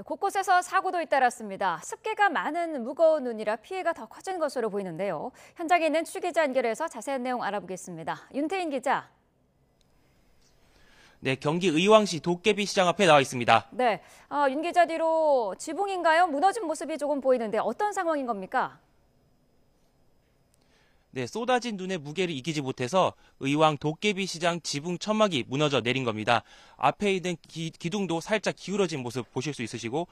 네, 곳곳에서 사고도 잇따랐습니다. 습기가 많은 무거운 눈이라 피해가 더 커진 것으로 보이는데요. 현장에 있는 취기자 연결해서 자세한 내용 알아보겠습니다. 윤태인 기자. 네, 경기 의왕시 도깨비 시장 앞에 나와 있습니다. 네, 아, 윤 기자 뒤로 지붕인가요? 무너진 모습이 조금 보이는데 어떤 상황인 겁니까? 네, 쏟아진 눈의 무게를 이기지 못해서 의왕 도깨비 시장 지붕 천막이 무너져 내린 겁니다. 앞에 있는 기, 둥도 살짝 기울어진 모습 보실 수 있으시고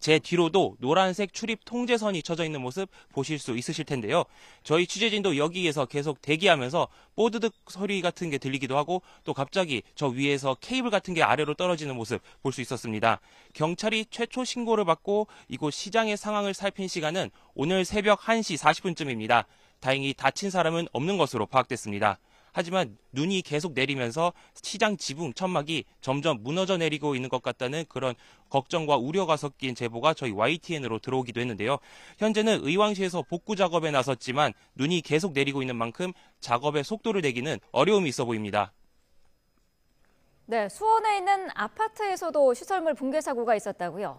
제 뒤로도 노란색 출입 통제선이 쳐져 있는 모습 보실 수 있으실 텐데요. 저희 취재진도 여기에서 계속 대기하면서 뽀드득 소리 같은 게 들리기도 하고 또 갑자기 저 위에서 케이블 같은 게 아래로 떨어지는 모습 볼 수 있었습니다. 경찰이 최초 신고를 받고 이곳 시장의 상황을 살핀 시간은 오늘 새벽 1시 40분쯤입니다. 다행히 다친 사람은 없는 것으로 파악됐습니다. 하지만 눈이 계속 내리면서 시장 지붕 천막이 점점 무너져 내리고 있는 것 같다는 그런 걱정과 우려가 섞인 제보가 저희 YTN으로 들어오기도 했는데요. 현재는 의왕시에서 복구 작업에 나섰지만 눈이 계속 내리고 있는 만큼 작업의 속도를 내기는 어려움이 있어 보입니다. 네, 수원에 있는 아파트에서도 시설물 붕괴 사고가 있었다고요.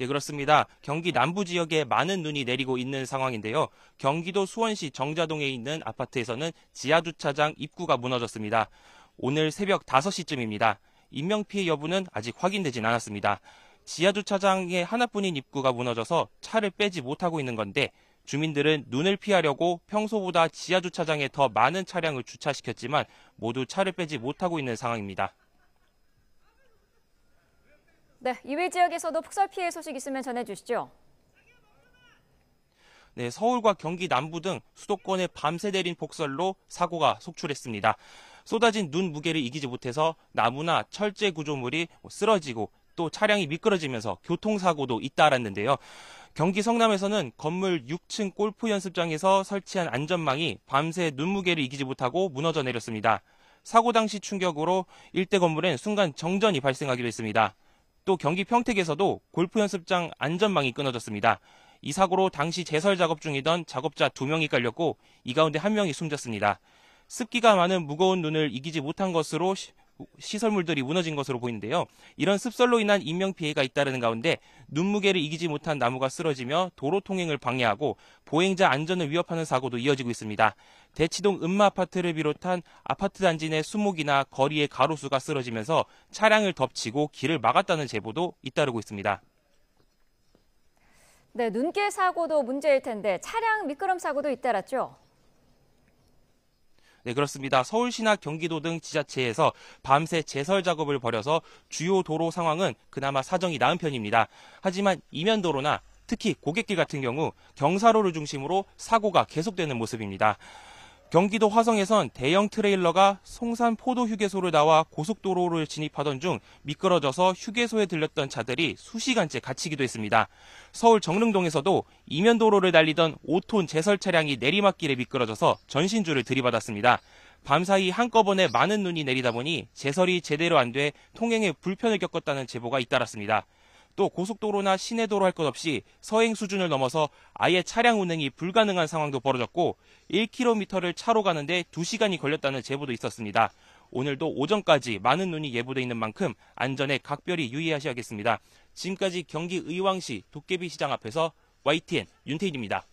예, 그렇습니다. 경기 남부 지역에 많은 눈이 내리고 있는 상황인데요. 경기도 수원시 정자동에 있는 아파트에서는 지하 주차장 입구가 무너졌습니다. 오늘 새벽 5시쯤입니다. 인명피해 여부는 아직 확인되진 않았습니다. 지하 주차장의 하나뿐인 입구가 무너져서 차를 빼지 못하고 있는 건데 주민들은 눈을 피하려고 평소보다 지하 주차장에 더 많은 차량을 주차시켰지만 모두 차를 빼지 못하고 있는 상황입니다. 네, 이외 지역에서도 폭설 피해 소식 있으면 전해주시죠. 네, 서울과 경기 남부 등 수도권에 밤새 내린 폭설로 사고가 속출했습니다. 쏟아진 눈 무게를 이기지 못해서 나무나 철제 구조물이 쓰러지고 또 차량이 미끄러지면서 교통사고도 잇따랐는데요. 경기 성남에서는 건물 6층 골프 연습장에서 설치한 안전망이 밤새 눈 무게를 이기지 못하고 무너져 내렸습니다. 사고 당시 충격으로 일대 건물엔 순간 정전이 발생하기도 했습니다. 또 경기 평택에서도 골프 연습장 안전망이 끊어졌습니다. 이 사고로 당시 제설 작업 중이던 작업자 두 명이 깔렸고 이 가운데 한 명이 숨졌습니다. 습기가 많은 무거운 눈을 이기지 못한 것으로 시설물들이 무너진 것으로 보이는데요. 이런 습설로 인한 인명 피해가 잇따르는 가운데 눈무게를 이기지 못한 나무가 쓰러지며 도로 통행을 방해하고 보행자 안전을 위협하는 사고도 이어지고 있습니다. 대치동 음마 아파트를 비롯한 아파트 단지 내 수목이나 거리의 가로수가 쓰러지면서 차량을 덮치고 길을 막았다는 제보도 잇따르고 있습니다. 네, 눈길 사고도 문제일 텐데 차량 미끄럼 사고도 잇따랐죠. 네, 그렇습니다. 서울시나 경기도 등 지자체에서 밤새 제설 작업을 벌여서 주요 도로 상황은 그나마 사정이 나은 편입니다. 하지만 이면도로나 특히 고객길 같은 경우 경사로를 중심으로 사고가 계속되는 모습입니다. 경기도 화성에선 대형 트레일러가 송산 포도 휴게소를 나와 고속도로를 진입하던 중 미끄러져서 휴게소에 들렸던 차들이 수시간째 갇히기도 했습니다. 서울 정릉동에서도 이면도로를 달리던 5톤 제설 차량이 내리막길에 미끄러져서 전신줄을 들이받았습니다. 밤사이 한꺼번에 많은 눈이 내리다 보니 제설이 제대로 안 돼 통행에 불편을 겪었다는 제보가 잇따랐습니다. 또 고속도로나 시내도로 할 것 없이 서행 수준을 넘어서 아예 차량 운행이 불가능한 상황도 벌어졌고 1km를 차로 가는데 2시간이 걸렸다는 제보도 있었습니다. 오늘도 오전까지 많은 눈이 예보돼 있는 만큼 안전에 각별히 유의하셔야겠습니다. 지금까지 경기 의왕시 도깨비시장 앞에서 YTN 윤태인입니다